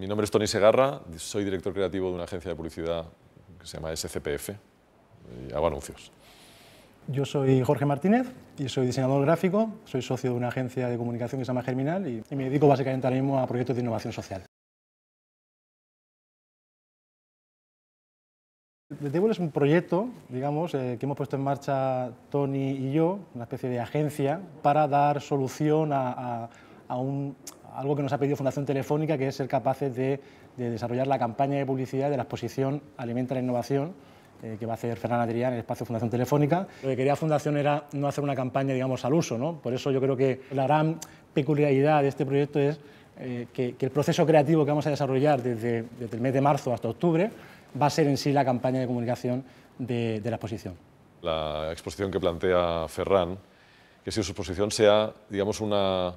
mi nombre es Tony Segarra, soy director creativo de una agencia de publicidad que se llama SCPF y hago anuncios. Yo soy Jorge Martínez y soy diseñador gráfico, soy socio de una agencia de comunicación que se llama Germinal y, me dedico básicamente ahora mismo a proyectos de innovación social. The Devil es un proyecto, digamos, eh, que hemos puesto en marcha Tony y yo, una especie de agencia para dar solución a un algo que nos ha pedido Fundación Telefónica, que es ser capaces de, desarrollar la campaña de publicidad de la exposición Alimenta la Innovación, eh, que va a hacer Fernán Adrián en el espacio Fundación Telefónica. Lo que quería Fundación era no hacer una campaña, digamos, al uso, ¿no? Por eso yo creo que la gran peculiaridad de este proyecto es eh, que, el proceso creativo que vamos a desarrollar desde, el mes de marzo hasta octubre va a ser en sí la campaña de comunicación de, de la exposición. La exposición que plantea Ferran, que si su exposición sea, digamos, una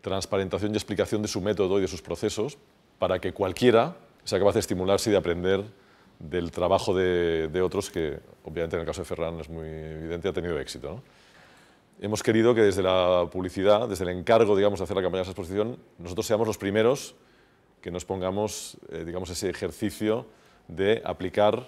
transparentación y explicación de su método y de sus procesos para que cualquiera sea capaz de estimularse y de aprender del trabajo de, otros, que obviamente en el caso de Ferran es muy evidente, ha tenido éxito. Hemos querido que desde la publicidad, desde el encargo digamos, de hacer la campaña de exposición, nosotros seamos los primeros que nos pongamos eh, digamos, ese ejercicio de aplicar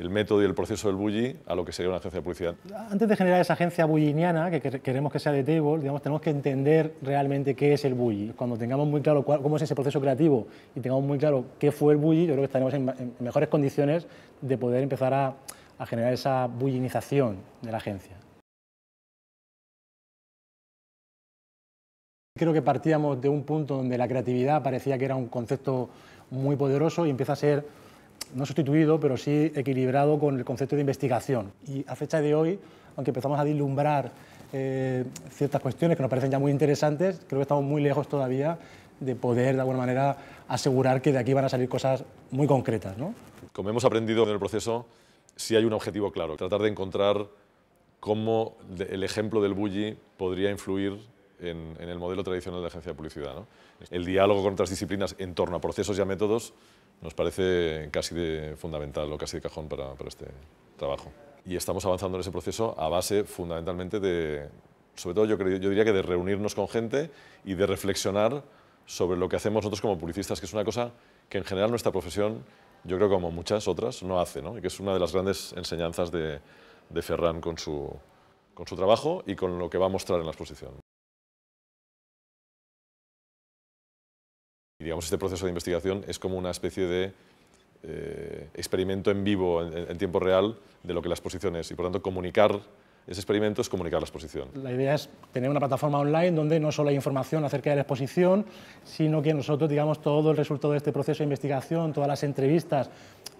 el método y el proceso del bully a lo que sería una agencia de publicidad. Antes de generar esa agencia bulliniana, que queremos que sea de table, digamos, tenemos que entender realmente qué es el bully. Cuando tengamos muy claro cómo es ese proceso creativo y tengamos muy claro qué fue el bully, yo creo que estaremos en, mejores condiciones de poder empezar a, a generar esa bullinización de la agencia. Creo que partíamos de un punto donde la creatividad parecía que era un concepto muy poderoso y empieza a ser no sustituido, pero sí equilibrado con el concepto de investigación. Y a fecha de hoy, aunque empezamos a dilumbrar eh, ciertas cuestiones que nos parecen ya muy interesantes, creo que estamos muy lejos todavía de poder, de alguna manera, asegurar que de aquí van a salir cosas muy concretas. ¿no? Como hemos aprendido en el proceso, sí hay un objetivo claro, tratar de encontrar cómo el ejemplo del bully podría influir en, el modelo tradicional de la agencia de publicidad. El diálogo con otras disciplinas en torno a procesos y a métodos nos parece casi de fundamental o casi de cajón para, este trabajo. Y estamos avanzando en ese proceso a base fundamentalmente de, sobre todo yo, yo diría que de reunirnos con gente y de reflexionar sobre lo que hacemos nosotros como publicistas, que es una cosa que en general nuestra profesión, yo creo como muchas otras, no hace, y que es una de las grandes enseñanzas de, de Ferran con su, con su trabajo y con lo que va a mostrar en las exposición. digamos, este proceso de investigación es como una especie de eh, experimento en vivo, en, tiempo real, de lo que la exposición es. Y por tanto, comunicar ese experimento es comunicar la exposición. La idea es tener una plataforma online donde no solo hay información acerca de la exposición, sino que nosotros, digamos, todo el resultado de este proceso de investigación, todas las entrevistas,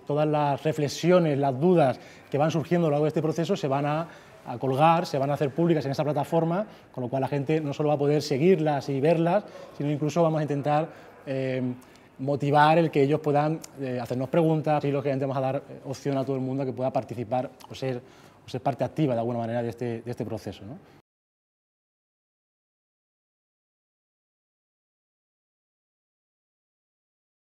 todas las reflexiones, las dudas que van surgiendo a lo largo de este proceso se van a a colgar, se van a hacer públicas en esa plataforma, con lo cual la gente no solo va a poder seguirlas y verlas, sino incluso vamos a intentar eh, motivar el que ellos puedan eh, hacernos preguntas y lógicamente vamos a dar eh, opción a todo el mundo que pueda participar o ser, parte activa de alguna manera de este, este proceso.